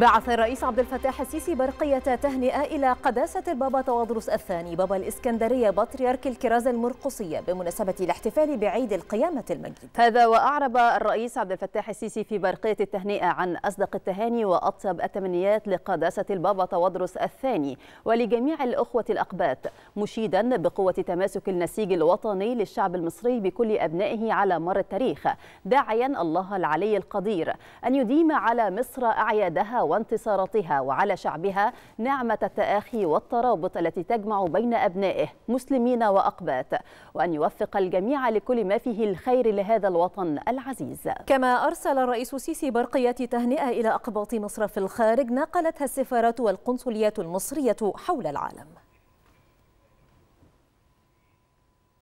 بعث الرئيس عبد الفتاح السيسي برقية تهنئة إلى قداسة البابا تواضروس الثاني بابا الإسكندرية بطريرك الكرازة المرقصية بمناسبة الاحتفال بعيد القيامة المجيد هذا وأعرب الرئيس عبد الفتاح السيسي في برقية التهنئة عن أصدق التهاني وأطيب التمنيات لقداسة البابا تواضروس الثاني ولجميع الأخوة الأقباط مشيدا بقوة تماسك النسيج الوطني للشعب المصري بكل أبنائه على مر التاريخ داعيا الله العلي القدير أن يديم على مصر أعيادها وانتصاراتها وعلى شعبها نعمة التآخي والترابط التي تجمع بين أبنائه مسلمين وأقباط وأن يوفق الجميع لكل ما فيه الخير لهذا الوطن العزيز كما أرسل الرئيس السيسي برقية تهنئة إلى أقباط مصر في الخارج نقلتها السفارات والقنصليات المصرية حول العالم